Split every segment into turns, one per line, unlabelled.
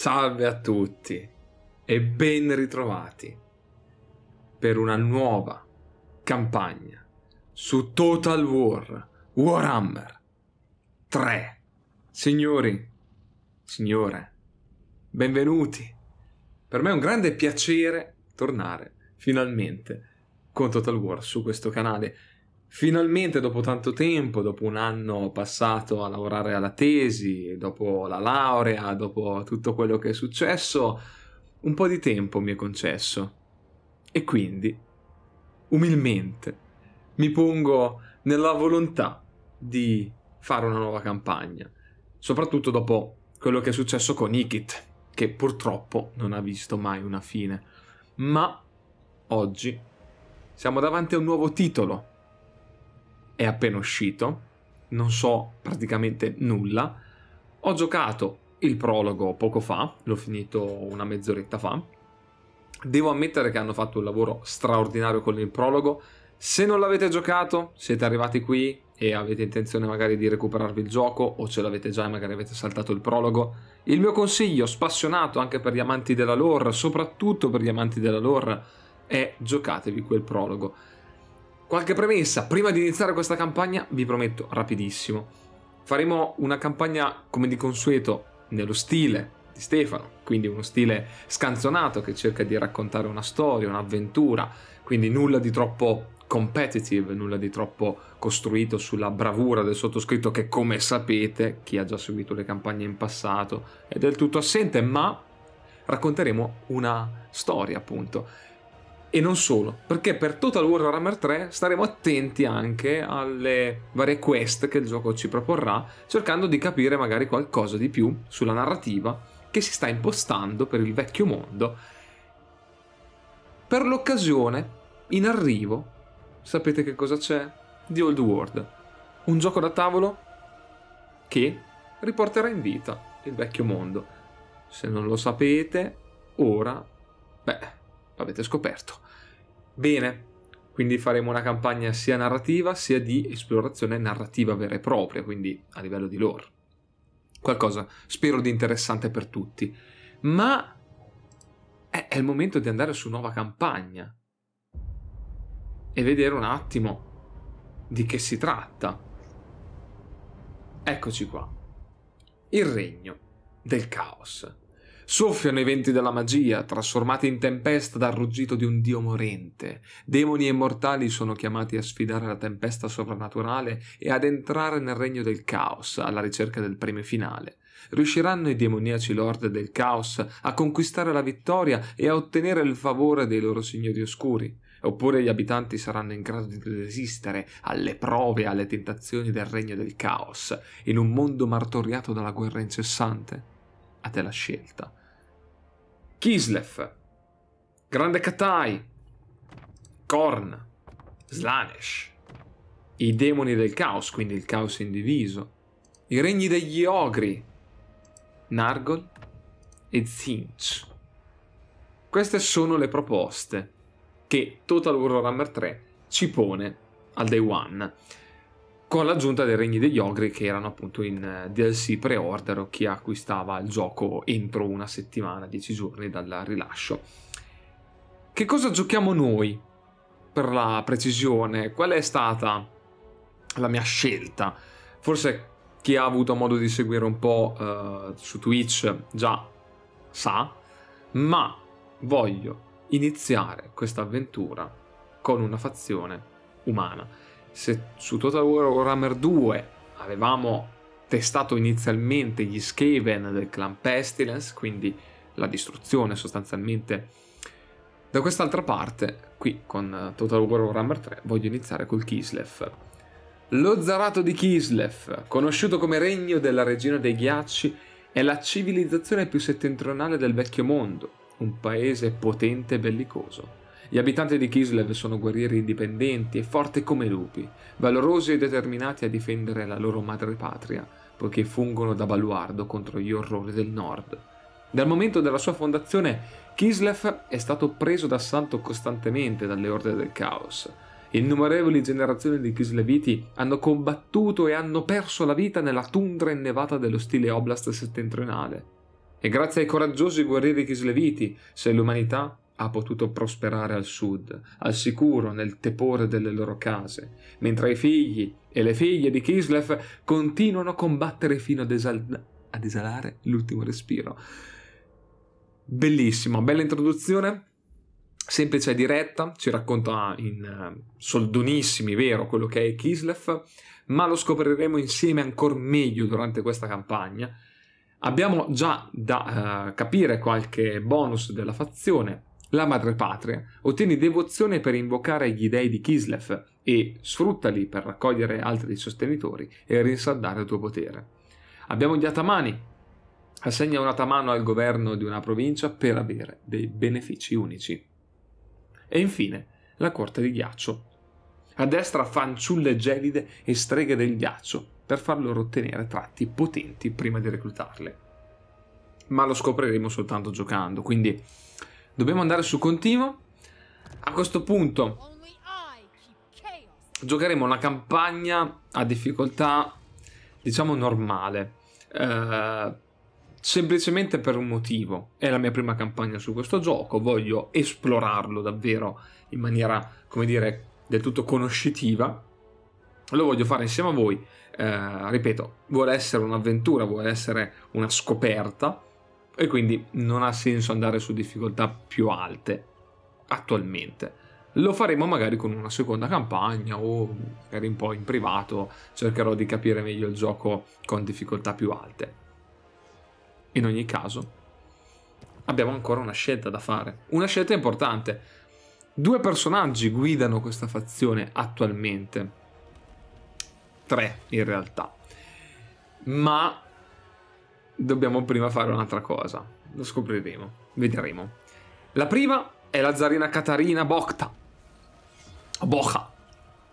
Salve a tutti e ben ritrovati per una nuova campagna su Total War Warhammer 3. Signori, signore, benvenuti. Per me è un grande piacere tornare finalmente con Total War su questo canale. Finalmente, dopo tanto tempo, dopo un anno passato a lavorare alla tesi, dopo la laurea, dopo tutto quello che è successo, un po' di tempo mi è concesso. E quindi, umilmente, mi pongo nella volontà di fare una nuova campagna, soprattutto dopo quello che è successo con Ikit, che purtroppo non ha visto mai una fine. Ma oggi siamo davanti a un nuovo titolo è appena uscito, non so praticamente nulla. Ho giocato il prologo poco fa, l'ho finito una mezz'oretta fa. Devo ammettere che hanno fatto un lavoro straordinario con il prologo. Se non l'avete giocato, siete arrivati qui e avete intenzione magari di recuperarvi il gioco o ce l'avete già e magari avete saltato il prologo, il mio consiglio, spassionato anche per gli amanti della lore, soprattutto per gli amanti della lore, è giocatevi quel prologo. Qualche premessa, prima di iniziare questa campagna, vi prometto, rapidissimo. Faremo una campagna, come di consueto, nello stile di Stefano, quindi uno stile scanzonato che cerca di raccontare una storia, un'avventura, quindi nulla di troppo competitive, nulla di troppo costruito sulla bravura del sottoscritto che come sapete, chi ha già seguito le campagne in passato, è del tutto assente, ma racconteremo una storia appunto e non solo, perché per Total War Warhammer 3 staremo attenti anche alle varie quest che il gioco ci proporrà, cercando di capire magari qualcosa di più sulla narrativa che si sta impostando per il vecchio mondo. Per l'occasione, in arrivo, sapete che cosa c'è? The Old World, un gioco da tavolo che riporterà in vita il vecchio mondo. Se non lo sapete, ora, beh, l'avete scoperto bene. Quindi faremo una campagna sia narrativa sia di esplorazione narrativa vera e propria, quindi a livello di lore. Qualcosa, spero, di interessante per tutti. Ma è, il momento di andare su nuova campagna e vedere un attimo di che si tratta. Eccoci qua. Il regno del caos. Soffiano i venti della magia, trasformati in tempesta dal ruggito di un dio morente. Demoni e mortali sono chiamati a sfidare la tempesta sovrannaturale e ad entrare nel regno del caos alla ricerca del premio finale. Riusciranno i demoniaci lord del caos a conquistare la vittoria e a ottenere il favore dei loro signori oscuri? Oppure gli abitanti saranno in grado di resistere alle prove e alle tentazioni del regno del caos, in un mondo martoriato dalla guerra incessante? A te la scelta. Kislev, Grande Katai, Korn, Slanesh, i demoni del caos, quindi il caos indiviso, i regni degli ogri, Nargol e Zinch. Queste sono le proposte che Total War Warhammer 3 ci pone al day one con l'aggiunta dei Regni degli Ogri che erano appunto in eh, DLC pre-order o chi acquistava il gioco entro una settimana, dieci giorni dal rilascio. Che cosa giochiamo noi, per la precisione? Qual è stata la mia scelta? Forse chi ha avuto modo di seguire un po' eh, su Twitch già sa, ma voglio iniziare questa avventura con una fazione umana se su Total War Warhammer 2 avevamo testato inizialmente gli Skaven del clan Pestilence, quindi la distruzione sostanzialmente, da quest'altra parte, qui con Total Warhammer 3, voglio iniziare col Kislev. Lo zarato di Kislev, conosciuto come regno della regina dei ghiacci, è la civilizzazione più settentrionale del vecchio mondo, un paese potente e bellicoso. Gli abitanti di Kislev sono guerrieri indipendenti e forti come lupi, valorosi e determinati a difendere la loro madre patria, poiché fungono da baluardo contro gli orrori del nord. Dal momento della sua fondazione, Kislev è stato preso d'assalto costantemente dalle orde del caos. Innumerevoli generazioni di Kisleviti hanno combattuto e hanno perso la vita nella tundra innevata dello stile oblast settentrionale. E grazie ai coraggiosi guerrieri Kisleviti, se l'umanità ha potuto prosperare al sud, al sicuro nel tepore delle loro case, mentre i figli e le figlie di Kislev continuano a combattere fino ad, esal- ad esalare l'ultimo respiro. Bellissimo, bella introduzione, semplice e diretta, ci racconta in eh, soldonissimi, vero, quello che è Kislev, ma lo scopriremo insieme ancora meglio durante questa campagna. Abbiamo già da uh, capire qualche bonus della fazione, la madrepatria, ottieni devozione per invocare gli dei di Kislev e sfruttali per raccogliere altri sostenitori e rinsaldare il tuo potere. Abbiamo gli atamani. Assegna un atamano al governo di una provincia per avere dei benefici unici. E infine la corte di ghiaccio. A destra fanciulle gelide e streghe del ghiaccio per far loro ottenere tratti potenti prima di reclutarle. Ma lo scopriremo soltanto giocando, quindi Dobbiamo andare su continuo. A questo punto giocheremo una campagna a difficoltà, diciamo, normale. Eh, semplicemente per un motivo. È la mia prima campagna su questo gioco, voglio esplorarlo davvero in maniera, come dire, del tutto conoscitiva. Lo voglio fare insieme a voi. Eh, ripeto, vuole essere un'avventura, vuole essere una scoperta e quindi non ha senso andare su difficoltà più alte attualmente. Lo faremo magari con una seconda campagna o magari un po' in privato, cercherò di capire meglio il gioco con difficoltà più alte. In ogni caso, abbiamo ancora una scelta da fare, una scelta importante. Due personaggi guidano questa fazione attualmente, tre in realtà, ma dobbiamo prima fare un'altra cosa. Lo scopriremo, vedremo. La prima è la zarina Katarina Bokta. Boha.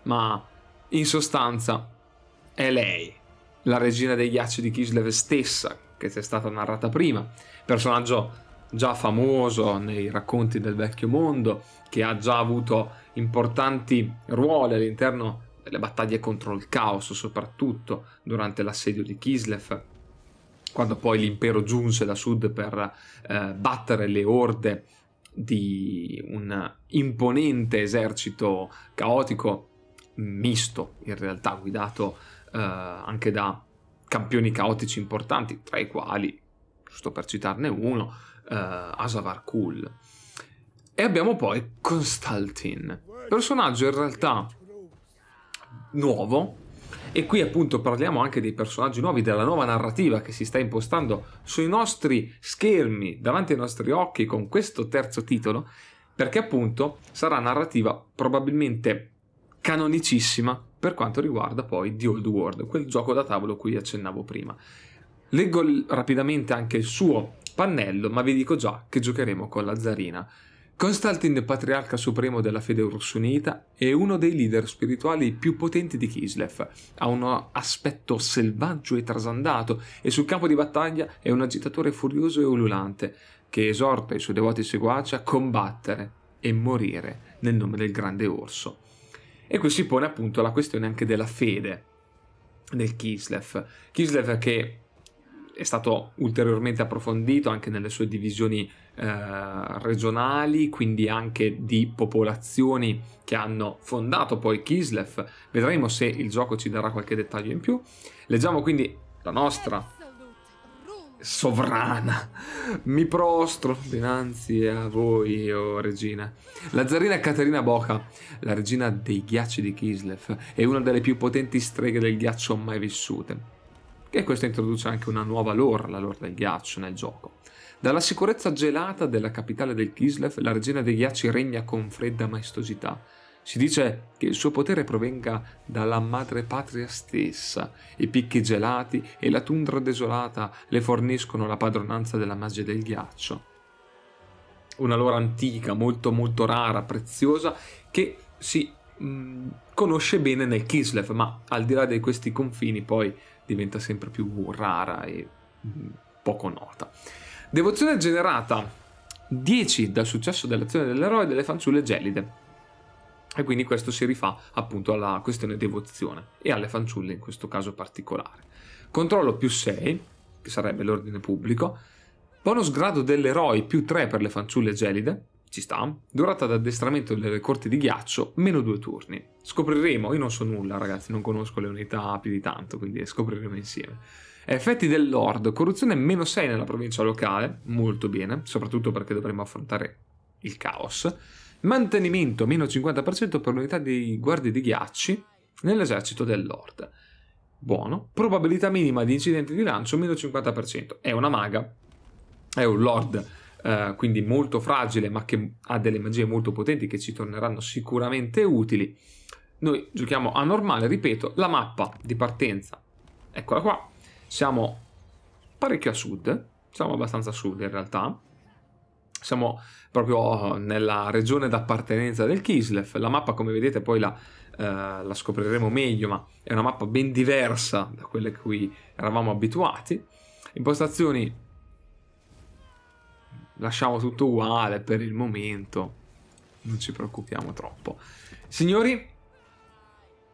Ma in sostanza è lei, la regina dei ghiacci di Kislev stessa, che ci è stata narrata prima. Personaggio già famoso nei racconti del vecchio mondo, che ha già avuto importanti ruoli all'interno delle battaglie contro il caos, soprattutto durante l'assedio di Kislev quando poi l'impero giunse da sud per eh, battere le orde di un imponente esercito caotico, misto in realtà, guidato eh, anche da campioni caotici importanti, tra i quali, giusto per citarne uno, eh, Asavarkul. E abbiamo poi Constantin, personaggio in realtà nuovo, e qui appunto parliamo anche dei personaggi nuovi, della nuova narrativa che si sta impostando sui nostri schermi, davanti ai nostri occhi con questo terzo titolo, perché appunto sarà narrativa probabilmente canonicissima per quanto riguarda poi The Old World, quel gioco da tavolo cui accennavo prima. Leggo rapidamente anche il suo pannello, ma vi dico già che giocheremo con la zarina. Constantin, patriarca supremo della fede russunita, è uno dei leader spirituali più potenti di Kislev. Ha un aspetto selvaggio e trasandato e sul campo di battaglia è un agitatore furioso e ululante che esorta i suoi devoti seguaci a combattere e morire nel nome del grande orso. E qui si pone appunto la questione anche della fede del Kislev. Kislev che è stato ulteriormente approfondito anche nelle sue divisioni eh, regionali, quindi anche di popolazioni che hanno fondato poi Kislev. Vedremo se il gioco ci darà qualche dettaglio in più. Leggiamo quindi la nostra sovrana. Mi prostro dinanzi a voi, o oh regina. La zarina Caterina Boca, la regina dei ghiacci di Kislev, è una delle più potenti streghe del ghiaccio mai vissute. E questo introduce anche una nuova lore, la lore del ghiaccio nel gioco. Dalla sicurezza gelata della capitale del Kislev, la regina dei ghiacci regna con fredda maestosità. Si dice che il suo potere provenga dalla madre patria stessa. I picchi gelati e la tundra desolata le forniscono la padronanza della magia del ghiaccio. Una lore antica, molto molto rara, preziosa, che si mh, conosce bene nel Kislev, ma al di là di questi confini poi diventa sempre più rara e mh, poco nota. Devozione generata 10 dal successo dell'azione dell'eroe delle fanciulle gelide. E quindi questo si rifà appunto alla questione devozione e alle fanciulle in questo caso particolare. Controllo più 6, che sarebbe l'ordine pubblico. Bonus grado dell'eroe più 3 per le fanciulle gelide, ci sta, durata d'addestramento delle corti di ghiaccio, meno 2 turni. Scopriremo, io non so nulla ragazzi, non conosco le unità più di tanto, quindi scopriremo insieme. Effetti del Lord, corruzione meno 6 nella provincia locale, molto bene, soprattutto perché dovremmo affrontare il caos. Mantenimento meno 50% per l'unità di guardie di ghiacci nell'esercito del Lord. Buono. Probabilità minima di incidente di lancio meno 50%. È una maga, è un Lord. Uh, quindi molto fragile, ma che ha delle magie molto potenti che ci torneranno sicuramente utili. Noi giochiamo a normale, ripeto, la mappa di partenza, eccola qua, siamo parecchio a sud, siamo abbastanza a sud in realtà. Siamo proprio eh, nella regione d'appartenenza del Kislev. La mappa, come vedete, poi la, eh, la scopriremo meglio, ma è una mappa ben diversa da quelle a cui eravamo abituati. Impostazioni lasciamo tutto uguale per il momento, non ci preoccupiamo troppo. Signori,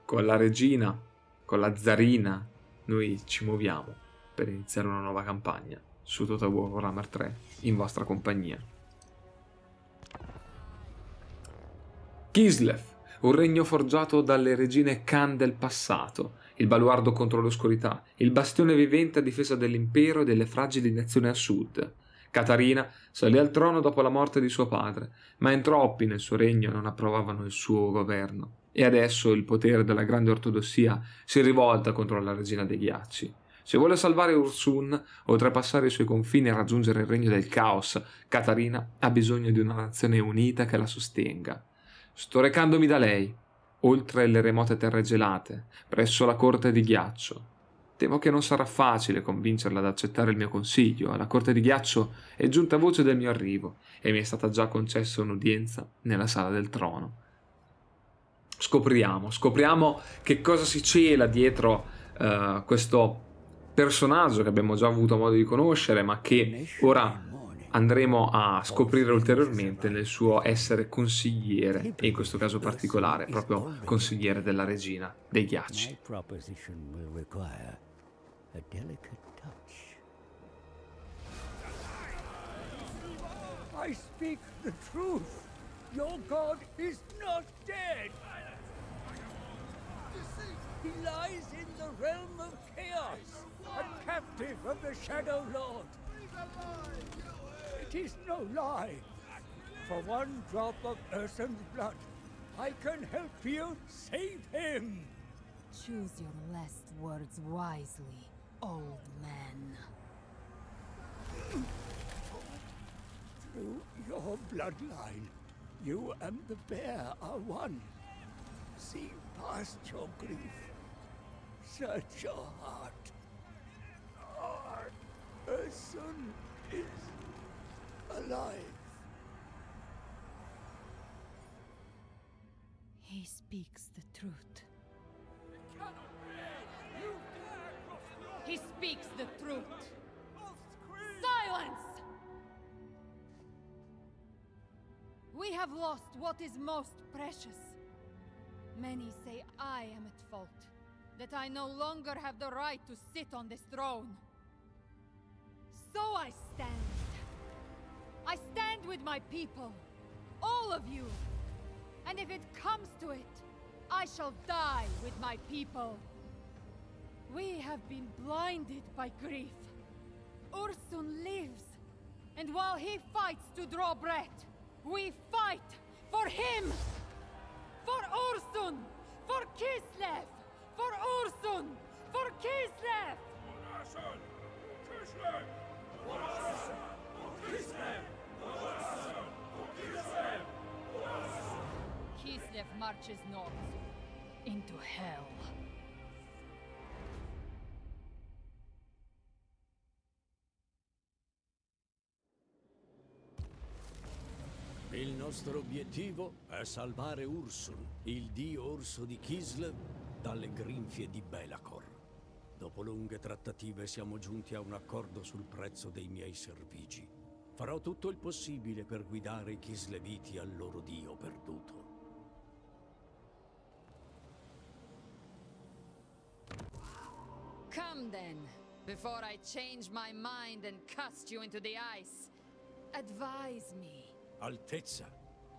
con la regina, con la zarina, noi ci muoviamo per iniziare una nuova campagna su Total Warhammer 3 in vostra compagnia. Kislev, un regno forgiato dalle regine Khan del passato, il baluardo contro l'oscurità, il bastione vivente a difesa dell'impero e delle fragili nazioni a sud. Katarina salì al trono dopo la morte di suo padre, ma entroppi nel suo regno non approvavano il suo governo e adesso il potere della grande ortodossia si rivolta contro la regina dei ghiacci. Se vuole salvare Ursun, oltrepassare i suoi confini e raggiungere il regno del caos, Katarina ha bisogno di una nazione unita che la sostenga. Sto recandomi da lei, oltre le remote terre gelate, presso la corte di ghiaccio. Temo che non sarà facile convincerla ad accettare il mio consiglio. Alla corte di ghiaccio è giunta voce del mio arrivo e mi è stata già concessa un'udienza nella sala del trono scopriamo, scopriamo che cosa si cela dietro uh, questo personaggio che abbiamo già avuto modo di conoscere, ma che ora andremo a scoprire ulteriormente nel suo essere consigliere, e in questo caso particolare, proprio consigliere della regina dei ghiacci.
I speak the truth. Your god is not dead. He lies in the realm of chaos, a captive of the Shadow Lord. It is no lie. For one drop of Urson's blood, I can help you save him. Choose your last words wisely, old man. Through your bloodline, you and the bear are one. See past your grief. Search your heart. Our son is alive. He speaks the truth. He speaks the truth. Silence! We have lost what is most precious. Many say I am at fault, that I no longer have the right to sit on this throne. So I stand. I stand with my people, all of you. And if it comes to it, I shall die with my people. We have been blinded by grief. Ursun lives, and while he fights to draw breath, we fight for him! For Orson, For Kislev! For Orson, For Kislev! For Kislev! For Orsun! For Kislev! For Orsun! For Kislev! For Orsun! Kislev marches north into hell. Il nostro obiettivo è salvare Ursul, il dio orso di Kislev, dalle grinfie di Belacor. Dopo lunghe trattative siamo giunti a un accordo sul prezzo dei miei servigi. Farò tutto il possibile per guidare i Kisleviti al loro dio perduto. Come then, before I change my mind and cast you into the ice. Advise me. Altezza,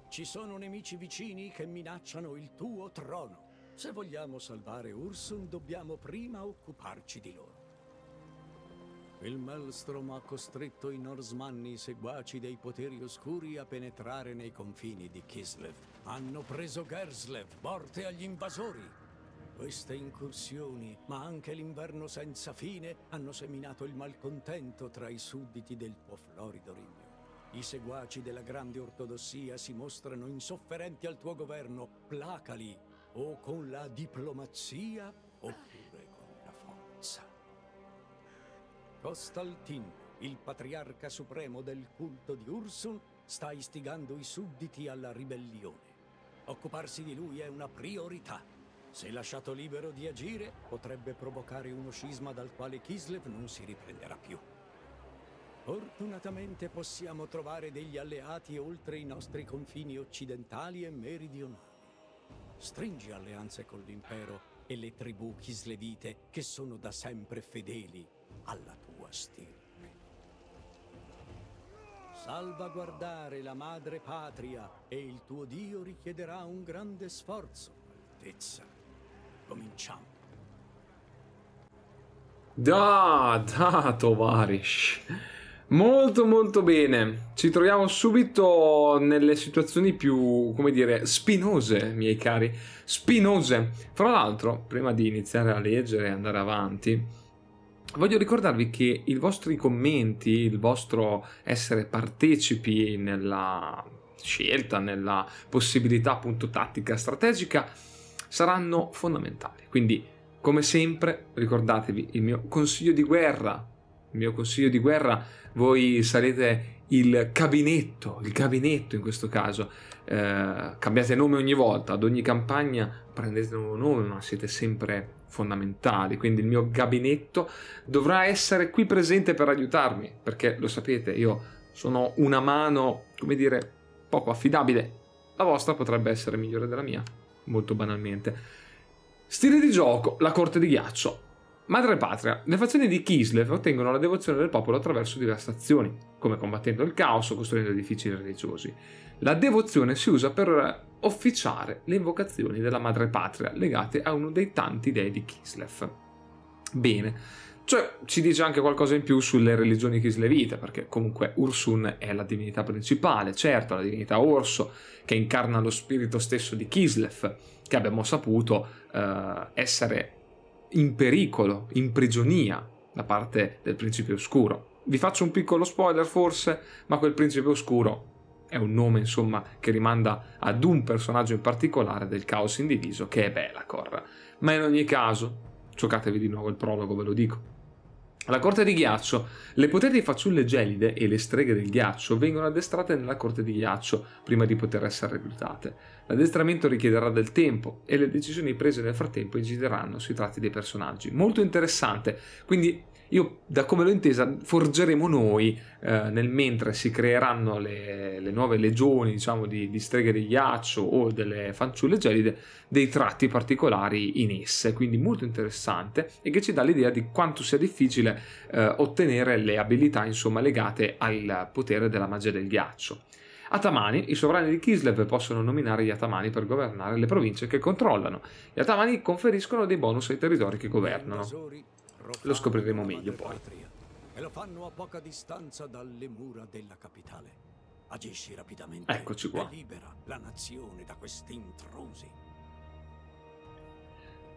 ci sono nemici vicini che minacciano il tuo trono. Se vogliamo salvare Ursun, dobbiamo prima occuparci di loro. Il Maelstrom ha costretto i Norsmanni seguaci dei poteri oscuri, a penetrare nei confini di Kislev. Hanno preso Gerslev, morte agli invasori. Queste incursioni, ma anche l'inverno senza fine, hanno seminato il malcontento tra i sudditi del tuo florido regno. I seguaci della grande ortodossia si mostrano insofferenti al tuo governo. Placali o con la diplomazia oppure con la forza. Costaltin, il patriarca supremo del culto di Ursun, sta istigando i sudditi alla ribellione. Occuparsi di lui è una priorità. Se lasciato libero di agire, potrebbe provocare uno scisma dal quale Kislev non si riprenderà più. Fortunatamente possiamo trovare degli alleati oltre i nostri confini occidentali e meridionali. Stringi alleanze con l'impero e le tribù chislevite che sono da sempre fedeli alla tua stirpe. Salvaguardare la madre patria e il tuo Dio richiederà un grande sforzo, Altezza. Cominciamo.
Da, da, tovarish. Molto molto bene, ci troviamo subito nelle situazioni più, come dire, spinose, miei cari, spinose. Fra l'altro, prima di iniziare a leggere e andare avanti, voglio ricordarvi che i vostri commenti, il vostro essere partecipi nella scelta, nella possibilità appunto tattica, strategica, saranno fondamentali. Quindi, come sempre, ricordatevi il mio consiglio di guerra, il mio consiglio di guerra, voi sarete il gabinetto, il gabinetto in questo caso. Eh, cambiate nome ogni volta, ad ogni campagna prendete un nuovo nome, ma siete sempre fondamentali. Quindi il mio gabinetto dovrà essere qui presente per aiutarmi, perché lo sapete, io sono una mano, come dire, poco affidabile. La vostra potrebbe essere migliore della mia, molto banalmente. Stile di gioco, la corte di ghiaccio. Madre patria, le fazioni di Kislev ottengono la devozione del popolo attraverso diverse azioni, come combattendo il caos o costruendo edifici religiosi. La devozione si usa per officiare le invocazioni della madre patria legate a uno dei tanti dei di Kislev. Bene, cioè ci dice anche qualcosa in più sulle religioni kislevite, perché comunque Ursun è la divinità principale, certo, la divinità orso, che incarna lo spirito stesso di Kislev, che abbiamo saputo eh, essere in pericolo, in prigionia da parte del principe oscuro. Vi faccio un piccolo spoiler forse, ma quel principe oscuro è un nome insomma che rimanda ad un personaggio in particolare del caos indiviso che è Belacor. Ma in ogni caso, giocatevi di nuovo il prologo, ve lo dico. La corte di ghiaccio. Le potenti fanciulle gelide e le streghe del ghiaccio vengono addestrate nella corte di ghiaccio prima di poter essere reclutate. L'addestramento richiederà del tempo e le decisioni prese nel frattempo incideranno sui tratti dei personaggi. Molto interessante, quindi io, da come l'ho intesa, forgeremo noi, eh, nel mentre si creeranno le, le nuove legioni, diciamo, di, di, streghe di ghiaccio o delle fanciulle gelide, dei tratti particolari in esse. Quindi molto interessante e che ci dà l'idea di quanto sia difficile eh, ottenere le abilità, insomma, legate al potere della magia del ghiaccio. Atamani, i sovrani di Kislev possono nominare gli Atamani per governare le province che controllano. Gli Atamani conferiscono dei bonus ai territori che governano. Lo scopriremo meglio poi.
E lo fanno a poca distanza dalle mura della capitale. Agisci rapidamente. Eccoci qua. libera la nazione da questi intrusi.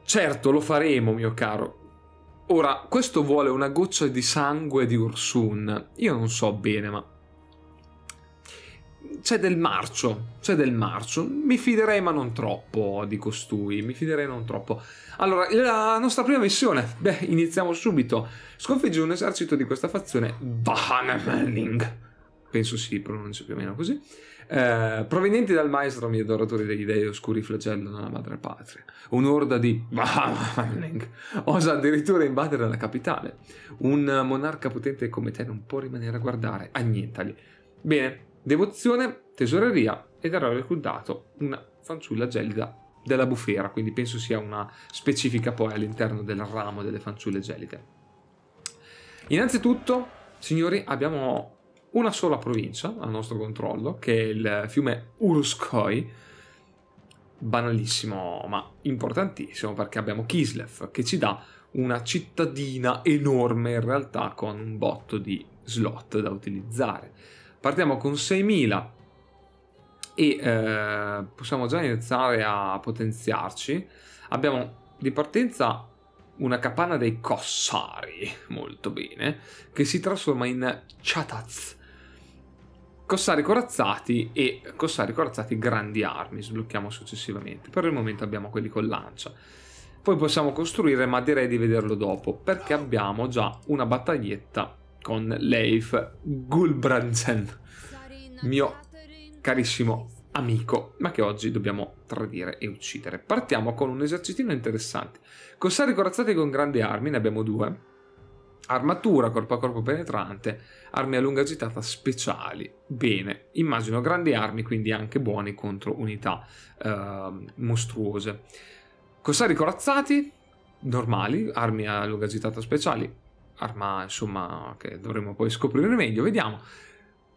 Certo, lo faremo, mio caro. Ora, questo vuole una goccia di sangue di Ursun. Io non so bene, ma c'è del marcio, c'è del marcio. Mi fiderei ma non troppo di costui, mi fiderei non troppo. Allora, la nostra prima missione, beh, iniziamo subito. Sconfiggi un esercito di questa fazione Bahanemeling, penso si pronuncia più o meno così, eh, provenienti dal maestro miei adoratori degli dei oscuri flagellano la madre patria. Un'orda di Bahanemeling osa addirittura invadere la capitale. Un monarca potente come te non può rimanere a guardare, annientali. Bene, Devozione, tesoreria ed era reclutato una fanciulla gelida della bufera, quindi penso sia una specifica poi all'interno del ramo delle fanciulle gelide. Innanzitutto, signori, abbiamo una sola provincia al nostro controllo, che è il fiume Uruskoi, banalissimo ma importantissimo perché abbiamo Kislev che ci dà una cittadina enorme in realtà con un botto di slot da utilizzare. Partiamo con 6.000 e eh, possiamo già iniziare a potenziarci. Abbiamo di partenza una capanna dei Cossari, molto bene, che si trasforma in Chataz. Cossari corazzati e Cossari corazzati grandi armi, sblocchiamo successivamente. Per il momento abbiamo quelli con lancia. Poi possiamo costruire, ma direi di vederlo dopo, perché abbiamo già una battaglietta con Leif Gulbrandsen, mio carissimo amico, ma che oggi dobbiamo tradire e uccidere. Partiamo con un esercitino interessante. Corsari corazzati con grandi armi, ne abbiamo due. Armatura, corpo a corpo penetrante, armi a lunga gittata speciali. Bene, immagino grandi armi, quindi anche buoni contro unità eh, mostruose. Corsari corazzati, normali, armi a lunga gittata speciali, arma, insomma, che dovremo poi scoprire meglio, vediamo,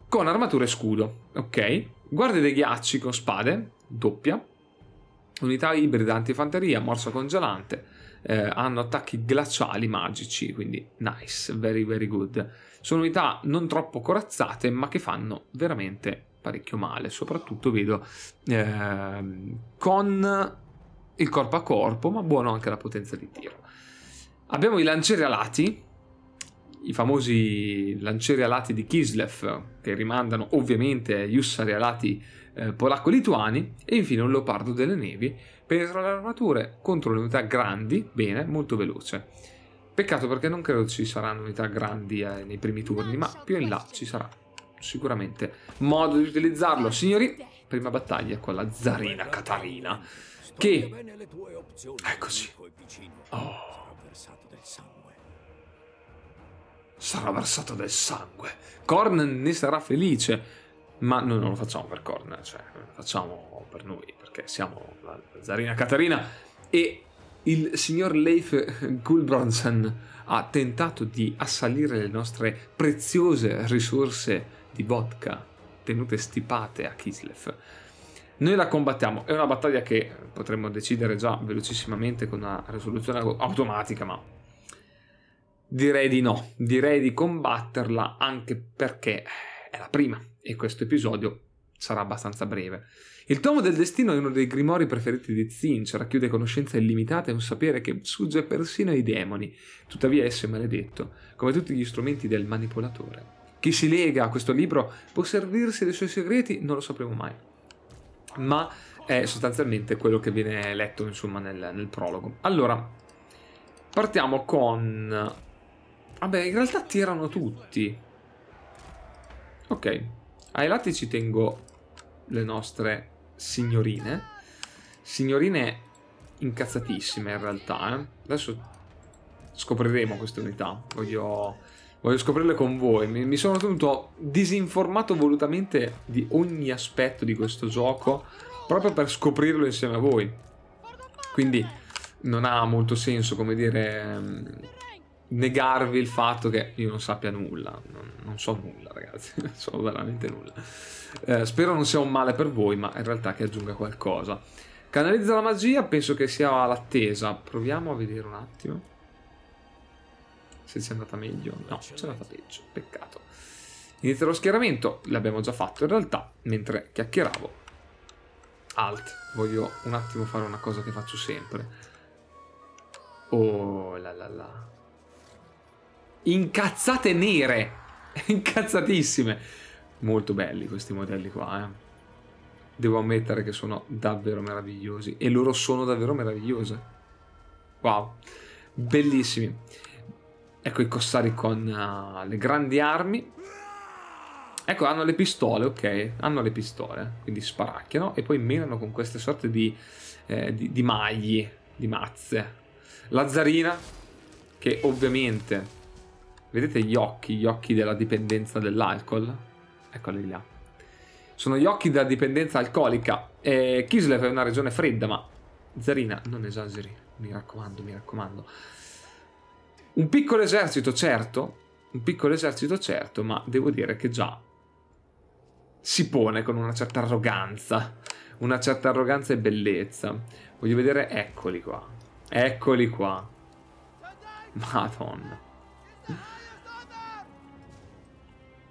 con armatura e scudo, ok? Guardia dei ghiacci con spade, doppia, unità ibrida antifanteria, morsa congelante, eh, hanno attacchi glaciali magici, quindi nice, very very good. Sono unità non troppo corazzate, ma che fanno veramente parecchio male, soprattutto vedo eh, con il corpo a corpo, ma buono anche la potenza di tiro. Abbiamo i lancieri alati, i famosi lancieri alati di Kislev, che rimandano ovviamente agli ussari alati eh, polacco-lituani, e infine un leopardo delle nevi penetra le armature contro le unità grandi, bene, molto veloce. Peccato perché non credo ci saranno unità grandi eh, nei primi turni, ma più in là ci sarà sicuramente modo di utilizzarlo. Signori, prima battaglia con la zarina Catarina, che...
Eccoci. Oh
sarà versato del sangue. Korn ne sarà felice, ma noi non lo facciamo per Korn, cioè lo facciamo per noi, perché siamo la zarina Caterina e il signor Leif Gulbronsen ha tentato di assalire le nostre preziose risorse di vodka tenute stipate a Kislev. Noi la combattiamo, è una battaglia che potremmo decidere già velocissimamente con una risoluzione automatica, ma Direi di no, direi di combatterla anche perché è la prima e questo episodio sarà abbastanza breve. Il tomo del destino è uno dei grimori preferiti di Zinch, racchiude conoscenza illimitata e un sapere che sfugge persino ai demoni, tuttavia esso è maledetto, come tutti gli strumenti del manipolatore. Chi si lega a questo libro può servirsi dei suoi segreti, non lo sapremo mai. Ma è sostanzialmente quello che viene letto insomma, nel, nel prologo. Allora, partiamo con Vabbè, in realtà tirano tutti. Ok. Ai lati ci tengo le nostre signorine. Signorine incazzatissime in realtà, eh. Adesso scopriremo queste unità. Voglio, voglio scoprirle con voi. Mi, mi sono tenuto disinformato volutamente di ogni aspetto di questo gioco proprio per scoprirlo insieme a voi. Quindi non ha molto senso, come dire ehm, negarvi il fatto che io non sappia nulla, non, non so nulla ragazzi, non so veramente nulla. Eh, spero non sia un male per voi, ma in realtà che aggiunga qualcosa. Canalizza la magia, penso che sia l'attesa. Proviamo a vedere un attimo. Se ci è andata meglio. No, ci è andata peggio, peccato. Inizia lo schieramento, l'abbiamo già fatto in realtà, mentre chiacchieravo. Alt, voglio un attimo fare una cosa che faccio sempre. Oh la la la incazzate nere, incazzatissime. Molto belli questi modelli qua, eh. Devo ammettere che sono davvero meravigliosi e loro sono davvero meravigliose. Wow, bellissimi. Ecco i cossari con uh, le grandi armi. Ecco, hanno le pistole, ok, hanno le pistole, quindi sparacchiano e poi menano con queste sorte di, eh, di, di maglie, di mazze. La zarina, che ovviamente Vedete gli occhi, gli occhi della dipendenza dell'alcol? Eccoli là. Sono gli occhi della dipendenza alcolica. Eh, Kislev è una regione fredda, ma... Zarina, non esageri, mi raccomando, mi raccomando. Un piccolo esercito, certo, un piccolo esercito, certo, ma devo dire che già si pone con una certa arroganza, una certa arroganza e bellezza. Voglio vedere, eccoli qua, eccoli qua. Madonna.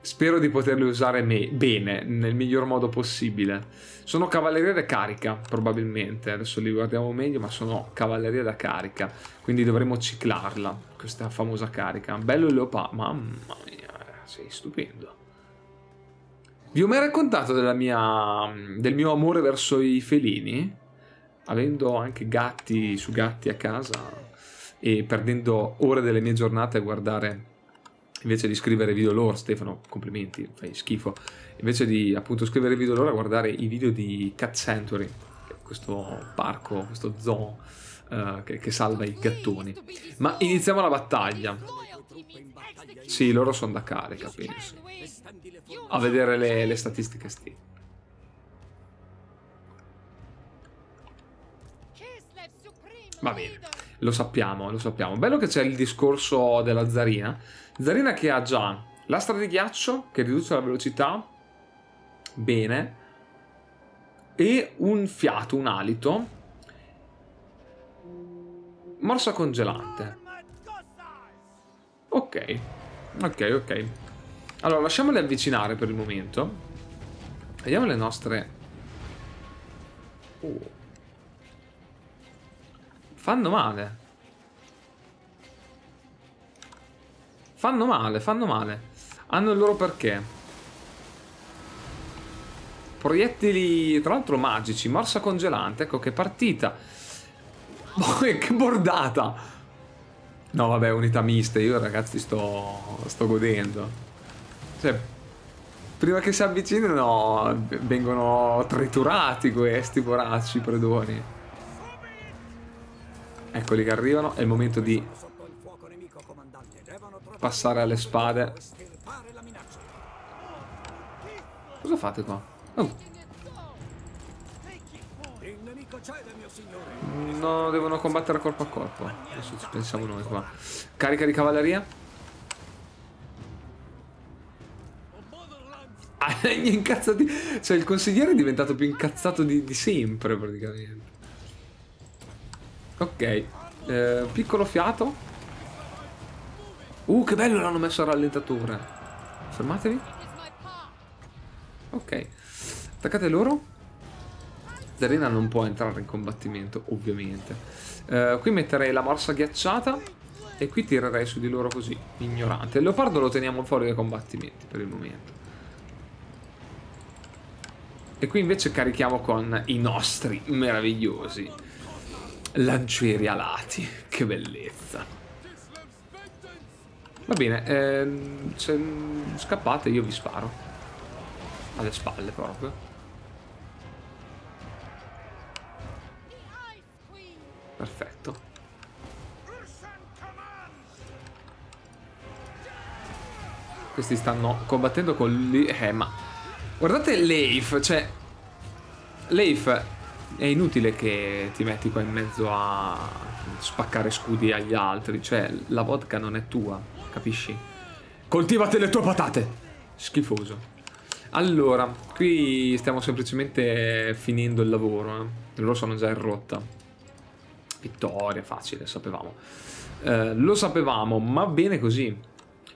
Spero di poterli usare bene, nel miglior modo possibile. Sono cavalleria da carica, probabilmente. Adesso li guardiamo meglio, ma sono cavalleria da carica. Quindi dovremo ciclarla, questa famosa carica. Bello il leopardo. Mamma mia, sei stupendo. Vi ho mai raccontato mia, del mio amore verso i felini? Avendo anche gatti su gatti a casa e perdendo ore delle mie giornate a guardare invece di scrivere video lore, Stefano, complimenti, fai schifo, invece di appunto scrivere video lore, guardare i video di Cat Century, questo parco, questo zoo uh, che, che, salva i gattoni. Ma iniziamo la battaglia. Sì, loro sono da carica, penso. A vedere le, le statistiche stesse. Va bene. Lo sappiamo, lo sappiamo. Bello che c'è il discorso della Zarina. Zarina che ha già l'astra di ghiaccio che riduce la velocità. Bene. E un fiato, un alito. Morsa congelante. Ok. Ok, ok. Allora, lasciamole avvicinare per il momento. Vediamo le nostre... Oh. Fanno male. Fanno male, fanno male. Hanno il loro perché. Proiettili, tra l'altro, magici. Morsa congelante. Ecco che partita. Boh, che bordata. No, vabbè, unità miste. Io, ragazzi, sto, sto godendo. Cioè, prima che si avvicinino, no, vengono triturati questi poracci predoni. Eccoli che arrivano. È il momento di passare alle spade. Cosa fate qua? Oh. No, devono combattere corpo a corpo. Adesso ci pensiamo noi qua. Carica di cavalleria. Ah, gli incazzati. Cioè, il consigliere è diventato più incazzato di, di sempre, praticamente. Ok, eh, piccolo fiato. Uh, che bello l'hanno messo a rallentatore. Fermatevi. Ok, attaccate loro. Zarina non può entrare in combattimento, ovviamente. Eh, qui metterei la morsa ghiacciata e qui tirerei su di loro così, ignorante. Il leopardo lo teniamo fuori dai combattimenti per il momento. E qui invece carichiamo con i nostri meravigliosi lancieri alati. Che bellezza. Va bene, ehm, se scappate io vi sparo. Alle spalle proprio. Perfetto. Questi stanno combattendo con lì. Eh, ma... Guardate Leif, cioè... Leif è inutile che ti metti qua in mezzo a spaccare scudi agli altri, cioè la vodka non è tua, capisci? Coltivate le tue patate! Schifoso. Allora, qui stiamo semplicemente finendo il lavoro, eh. loro sono già in rotta. Vittoria, facile, sapevamo. Eh, lo sapevamo, ma bene così.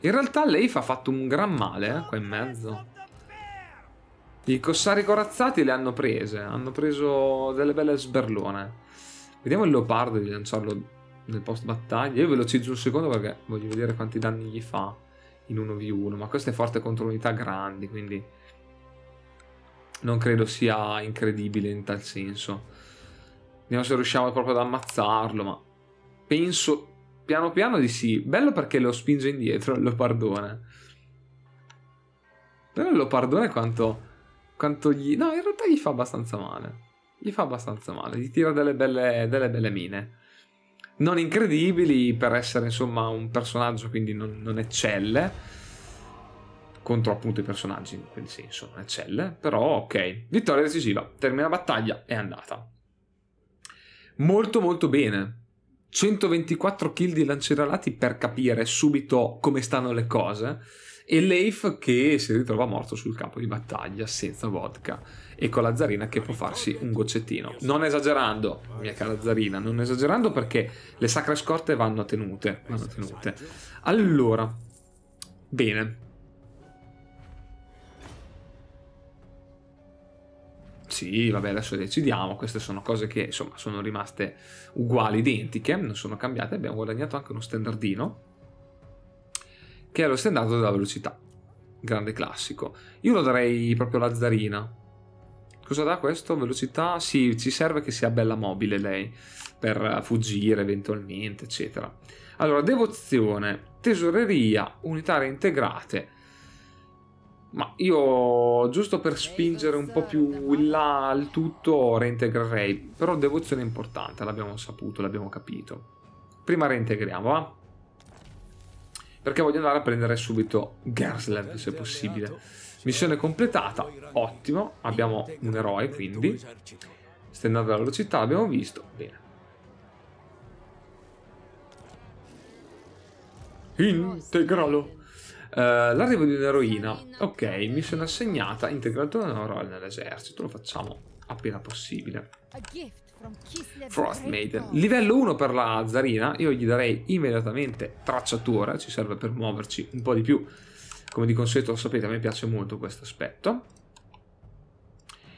In realtà lei fa fatto un gran male, eh, qua in mezzo. I cossari corazzati le hanno prese, hanno preso delle belle sberlone. Vediamo il leopardo di lanciarlo nel post battaglia. Io velocizzo un secondo perché voglio vedere quanti danni gli fa in 1v1, ma questo è forte contro unità grandi, quindi non credo sia incredibile in tal senso. Vediamo se riusciamo proprio ad ammazzarlo, ma penso piano piano di sì. Bello perché lo spinge indietro il leopardone. Però il leopardone quanto quanto gli... No, in realtà gli fa abbastanza male. Gli fa abbastanza male, gli tira delle belle, delle belle mine. Non incredibili per essere insomma un personaggio, quindi non, non eccelle contro appunto i personaggi in quel senso, non eccelle, però ok, vittoria decisiva, termina la battaglia, è andata. Molto molto bene, 124 kill di lanciaralati per capire subito come stanno le cose, e Leif che si ritrova morto sul campo di battaglia senza vodka e con la zarina che può farsi un goccettino. Non esagerando, mia cara zarina, non esagerando perché le sacre scorte vanno tenute. Vanno tenute. Allora, bene. Sì, vabbè, adesso decidiamo. Queste sono cose che insomma sono rimaste uguali, identiche, non sono cambiate. Abbiamo guadagnato anche uno standardino che è lo standard della velocità. Grande classico. Io lo darei proprio Lazzarina. Cosa dà questo? Velocità? Sì, ci serve che sia bella mobile lei, per fuggire eventualmente, eccetera. Allora, devozione, tesoreria, unità integrate. Ma io, giusto per spingere un po' più in là al tutto, reintegrerei. Però devozione è importante, l'abbiamo saputo, l'abbiamo capito. Prima reintegriamo, va? perché voglio andare a prendere subito Gerslev se possibile. Missione completata, ottimo, abbiamo un eroe quindi. Stendendo la velocità l'abbiamo visto, bene. Integralo. Uh, l'arrivo di un'eroina, ok, missione assegnata, integrato un eroe nell'esercito, lo facciamo appena possibile. Un gift. Frost Maiden. Livello 1 per la zarina, io gli darei immediatamente tracciatura, ci serve per muoverci un po' di più. Come di consueto lo sapete, a me piace molto questo aspetto.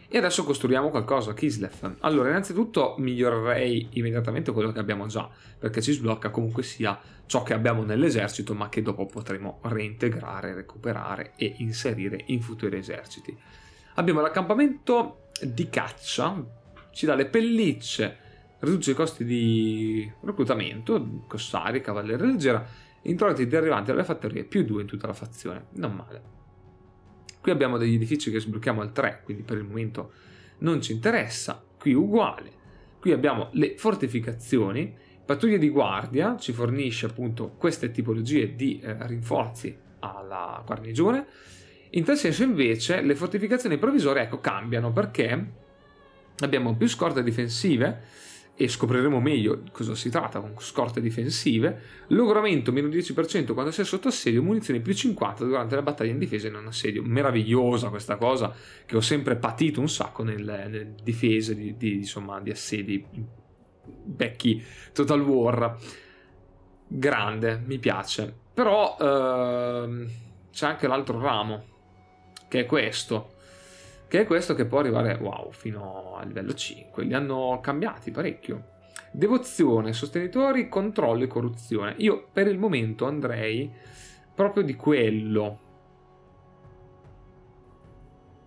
E adesso costruiamo qualcosa, Kislev. Allora, innanzitutto migliorerei immediatamente quello che abbiamo già, perché ci sblocca comunque sia ciò che abbiamo nell'esercito, ma che dopo potremo reintegrare, recuperare e inserire in futuri eserciti. Abbiamo l'accampamento di caccia, ci dà le pellicce, riduce i costi di reclutamento, corsari, cavalleria leggera, introiti derivanti dalle fattorie, più 2 in tutta la fazione, non male. Qui abbiamo degli edifici che sblocchiamo al 3, quindi per il momento non ci interessa, qui uguale. Qui abbiamo le fortificazioni, pattuglie di guardia, ci fornisce appunto queste tipologie di eh, rinforzi alla guarnigione. In tal senso invece le fortificazioni provvisorie ecco, cambiano perché abbiamo più scorte difensive e scopriremo meglio cosa si tratta con scorte difensive, logoramento meno 10% quando si è sotto assedio, munizioni più 50 durante la battaglia in difesa e non assedio. Meravigliosa questa cosa che ho sempre patito un sacco nelle, nelle difese di, di, insomma, di assedi vecchi Total War. Grande, mi piace. Però ehm, c'è anche l'altro ramo, che è questo che è questo che può arrivare, wow, fino a livello 5. Li hanno cambiati parecchio. Devozione, sostenitori, controllo e corruzione. Io per il momento andrei proprio di quello.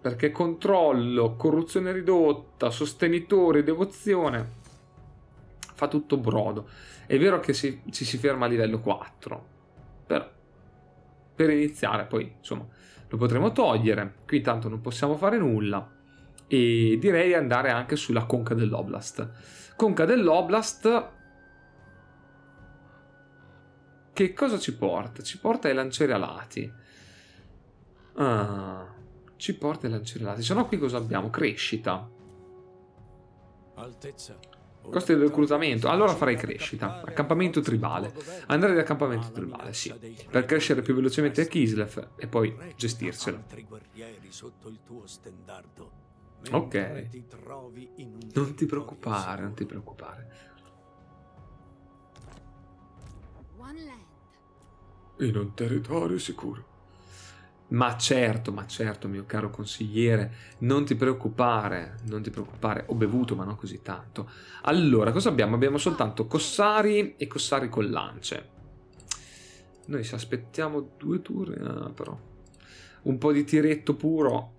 Perché controllo, corruzione ridotta, sostenitore, devozione fa tutto brodo. È vero che si, ci si ferma a livello 4, però per iniziare poi, insomma, lo potremo togliere, qui tanto non possiamo fare nulla e direi di andare anche sulla conca dell'Oblast. Conca dell'Oblast che cosa ci porta? Ci porta ai lancieri alati. Ah, ci porta ai lancieri alati. Se no qui cosa abbiamo? Crescita.
Altezza. Costi
del reclutamento. Allora farei crescita. Accampamento tribale. Andare ad accampamento tribale, sì. Per crescere più velocemente a Kislev e poi gestircelo. Ok. Non ti preoccupare, non ti preoccupare. In un territorio sicuro. Ma certo, ma certo, mio caro consigliere, non ti preoccupare, non ti preoccupare, ho bevuto ma non così tanto. Allora, cosa abbiamo? Abbiamo soltanto Cossari e Cossari con lance. Noi ci aspettiamo due turni, ah, eh, però. Un po' di tiretto puro.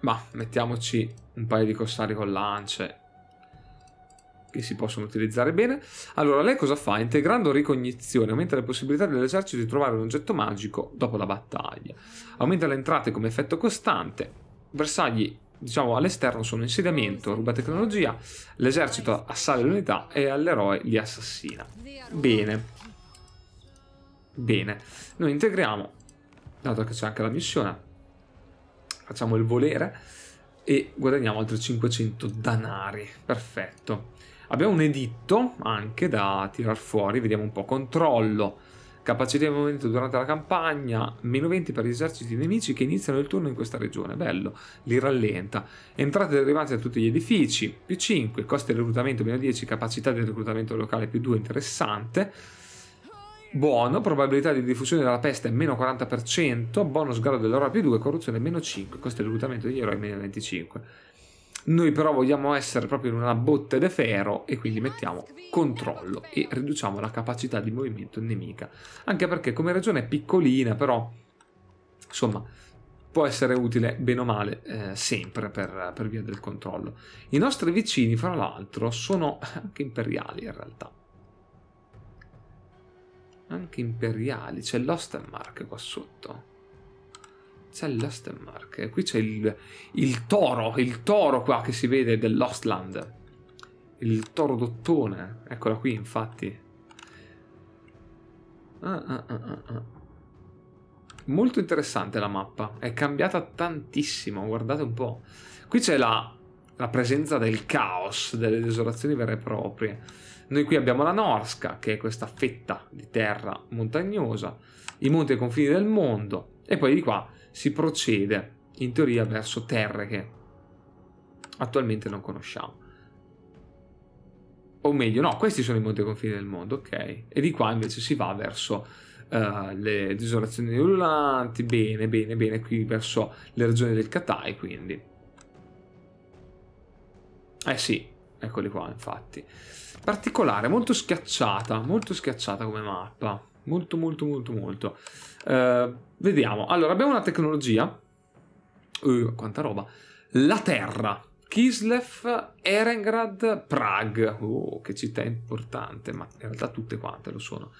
Ma mettiamoci un paio di Cossari con lance che si possono utilizzare bene. Allora, lei cosa fa? Integrando ricognizione, aumenta le possibilità dell'esercito di trovare un oggetto magico dopo la battaglia. Aumenta le entrate come effetto costante. Bersagli, diciamo, all'esterno sono insediamento, ruba tecnologia, l'esercito assale l'unità e all'eroe li assassina. Bene. Bene. Noi integriamo, dato che c'è anche la missione, facciamo il volere e guadagniamo altri 500 danari. Perfetto. Abbiamo un editto anche da tirar fuori, vediamo un po'. Controllo, capacità di movimento durante la campagna, meno 20 per gli eserciti nemici che iniziano il turno in questa regione, bello, li rallenta. Entrate derivate da tutti gli edifici, più 5, costi di reclutamento meno 10, capacità di reclutamento locale più 2, interessante. Buono, probabilità di diffusione della peste meno 40%, bonus grado dell'ora più 2, corruzione meno 5, costi di reclutamento degli eroi meno 25. Noi però vogliamo essere proprio in una botte de ferro e quindi mettiamo controllo e riduciamo la capacità di movimento nemica. Anche perché come regione è piccolina, però insomma può essere utile bene o male eh, sempre per, per via del controllo. I nostri vicini, fra l'altro, sono anche imperiali in realtà anche imperiali, c'è l'Ostermark qua sotto c'è Lost and Qui c'è il, il, toro, il toro qua che si vede dell'Ostland. Il toro d'ottone, eccola qui infatti. Ah ah, ah, ah, ah, Molto interessante la mappa, è cambiata tantissimo, guardate un po'. Qui c'è la, la presenza del caos, delle desolazioni vere e proprie. Noi qui abbiamo la Norska, che è questa fetta di terra montagnosa, i monti ai confini del mondo, e poi di qua si procede in teoria verso terre che attualmente non conosciamo. O meglio, no, questi sono i monti confini del mondo, ok. E di qua invece si va verso uh, le desolazioni urlanti, bene, bene, bene, qui verso le regioni del Katai, quindi. Eh sì, eccoli qua, infatti. Particolare, molto schiacciata, molto schiacciata come mappa molto molto molto molto. Uh, vediamo, allora abbiamo una tecnologia, uh, quanta roba, la Terra. Kislev, Erengrad, Prague, oh, che città importante, ma in realtà tutte quante lo sono.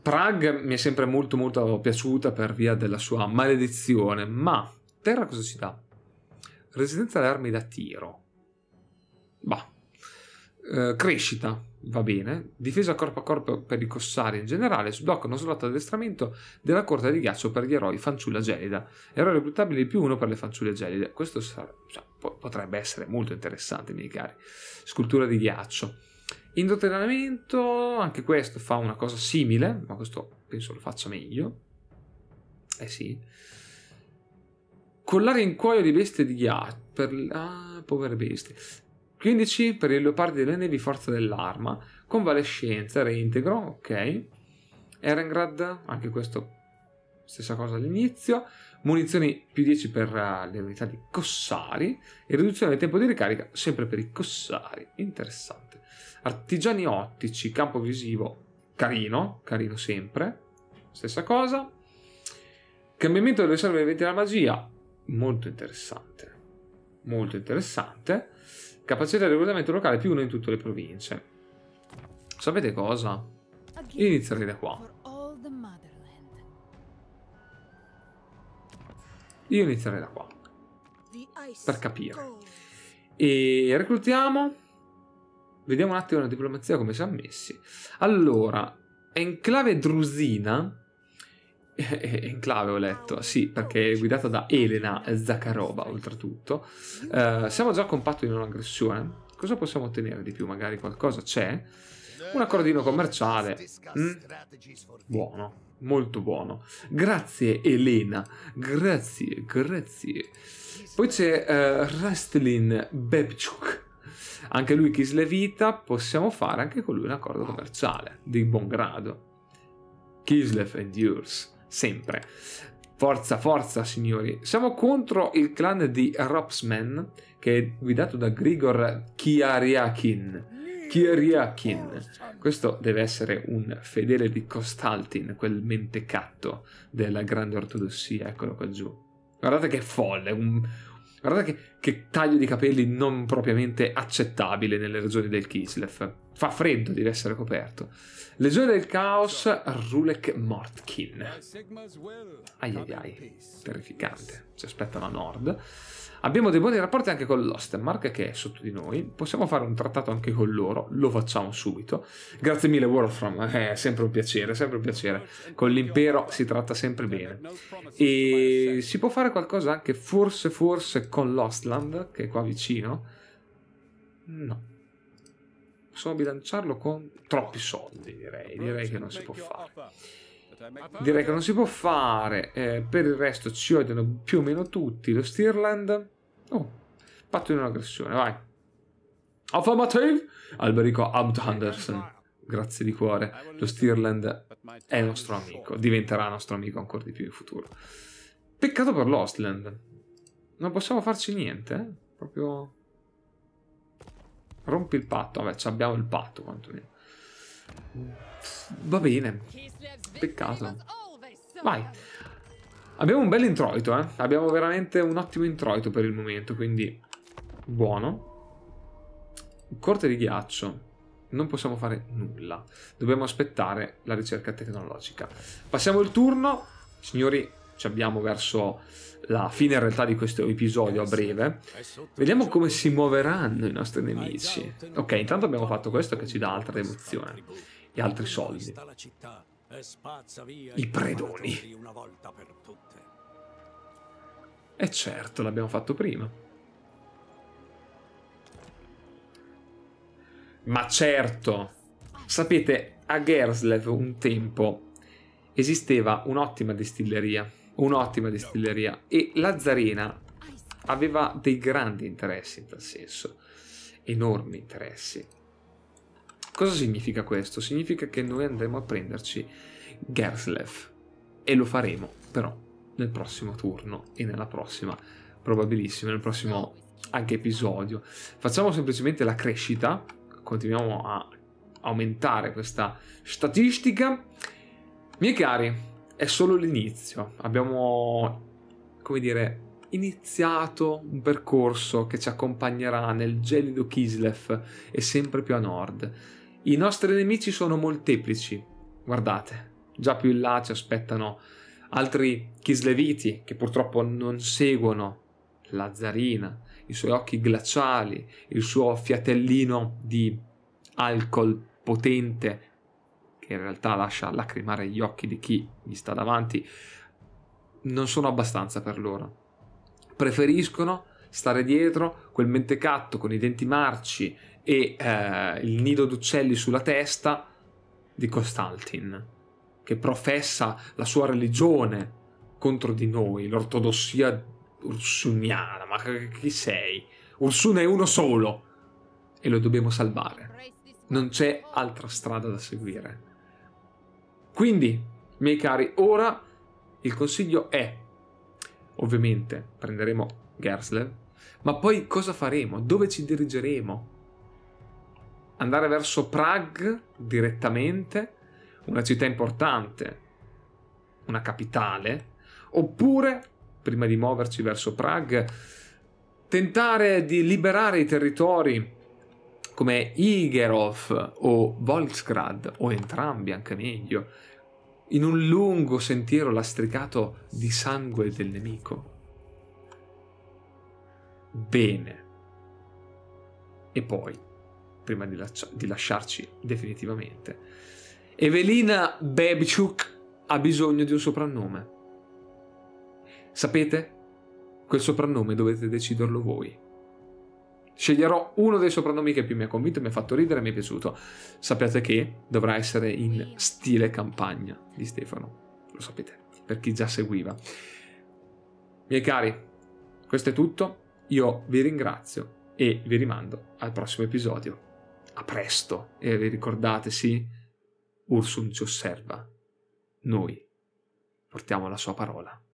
Prague mi è sempre molto molto piaciuta per via della sua maledizione, ma Terra cosa ci dà? Resistenza alle armi da tiro. Bah. Eh, crescita va bene, difesa corpo a corpo per i cossari in generale, su Doc uno slot addestramento della corte di ghiaccio per gli eroi fanciulla gelida, eroi reclutabili più uno per le fanciulle gelide, questo sarà, cioè, potrebbe essere molto interessante miei cari, scultura di ghiaccio. Indottrinamento, anche questo fa una cosa simile, ma questo penso lo faccia meglio, eh sì, collare in cuoio di bestie di ghiaccio, per... ah, povere bestie, 15 per i leopardi e di forza dell'arma, convalescenza, reintegro, ok. Erengrad, anche questo stessa cosa all'inizio. Munizioni più 10 per eh, le unità di cossari e riduzione del tempo di ricarica sempre per i cossari. Interessante. Artigiani ottici, campo visivo, carino, carino sempre. Stessa cosa. Cambiamento delle riserve di della magia, molto interessante. Molto interessante. Capacità di reclutamento locale più uno in tutte le province. Sapete cosa? Io inizierei da qua. Io inizierei da qua. Per capire. E reclutiamo. Vediamo un attimo la diplomazia come siamo messi. Allora, enclave drusina Enclave ho letto, sì, perché è guidata da Elena Zakharova oltretutto. Uh, siamo già compatti in un'aggressione. Cosa possiamo ottenere di più? Magari qualcosa c'è. Un accordino commerciale. Mm. Buono, molto buono. Grazie Elena, grazie, grazie. Poi c'è uh, Rastlin Bebchuk. Anche lui Kislevita, possiamo fare anche con lui un accordo commerciale di buon grado. Kislev and yours sempre. Forza, forza, signori. Siamo contro il clan di Ropsman, che è guidato da Grigor Kiariakin. Kyriakin. Questo deve essere un fedele di Costaltin, quel mentecatto della grande ortodossia, eccolo qua giù. Guardate che folle, un... guardate che, che taglio di capelli non propriamente accettabile nelle regioni del Kislev. Fa freddo, deve essere coperto. Legione del Caos, Rulek Mortkin. Ai ai ai, terrificante. Ci aspetta la Nord. Abbiamo dei buoni rapporti anche con l'Ostenmark che è sotto di noi. Possiamo fare un trattato anche con loro, lo facciamo subito. Grazie mille Warfram, è sempre un piacere, sempre un piacere. Con l'impero si tratta sempre bene. E si può fare qualcosa anche forse forse con l'Ostland, che è qua vicino? No solo bilanciarlo con troppi soldi, direi. Direi che non si può fare. Direi che non si può fare. Eh, per il resto ci odiano più o meno tutti. Lo Stirland. Oh, patto di un'aggressione, vai. Affamative! Alberico Abd Andersen. Grazie di cuore. Lo Stirland è nostro amico. Diventerà nostro amico ancora di più in futuro. Peccato per l'Ostland. Non possiamo farci niente, eh? Proprio Rompi il patto. Vabbè, abbiamo il patto quantomeno. Va bene. Peccato. Vai. Abbiamo un bel introito, eh. Abbiamo veramente un ottimo introito per il momento, quindi buono. Corte di ghiaccio. Non possiamo fare nulla. Dobbiamo aspettare la ricerca tecnologica. Passiamo il turno. Signori, ci abbiamo verso la fine in realtà di questo episodio a breve, vediamo come si muoveranno i nostri nemici. Ok, intanto abbiamo fatto questo che ci dà altra emozione e altri soldi. I predoni. E certo, l'abbiamo fatto prima. Ma certo, sapete, a Gerslev un tempo esisteva un'ottima distilleria Un'ottima distilleria. E Lazzarena aveva dei grandi interessi in tal senso, enormi interessi. Cosa significa questo? Significa che noi andremo a prenderci Gerslev e lo faremo però nel prossimo turno e nella prossima, probabilissimo, nel prossimo anche episodio. Facciamo semplicemente la crescita, continuiamo a aumentare questa statistica. Miei cari, è solo l'inizio. Abbiamo, come dire, iniziato un percorso che ci accompagnerà nel gelido Kislev e sempre più a nord. I nostri nemici sono molteplici. Guardate, già più in là ci aspettano altri Kisleviti che purtroppo non seguono la zarina, i suoi occhi glaciali, il suo fiatellino di alcol potente che in realtà lascia lacrimare gli occhi di chi gli sta davanti, non sono abbastanza per loro. Preferiscono stare dietro quel mentecatto con i denti marci e eh, il nido d'uccelli sulla testa di Constantin, che professa la sua religione contro di noi, l'ortodossia ursuniana. Ma chi sei? Ursuna è uno solo e lo dobbiamo salvare. Non c'è altra strada da seguire. Quindi, miei cari, ora il consiglio è, ovviamente, prenderemo Gerslev, ma poi cosa faremo? Dove ci dirigeremo? Andare verso Prague direttamente, una città importante, una capitale, oppure, prima di muoverci verso Prague, tentare di liberare i territori come Igerov o Volksgrad, o entrambi anche meglio, in un lungo sentiero lastricato di sangue del nemico. Bene. E poi, prima di, lascia- di lasciarci definitivamente, Evelina Bebchuk ha bisogno di un soprannome. Sapete? Quel soprannome dovete deciderlo voi. Sceglierò uno dei soprannomi che più mi ha convinto, mi ha fatto ridere, e mi è piaciuto. Sappiate che dovrà essere in stile campagna di Stefano, lo sapete, per chi già seguiva. Miei cari, questo è tutto, io vi ringrazio e vi rimando al prossimo episodio. A presto e vi ricordate, sì, Ursum ci osserva. Noi portiamo la sua parola.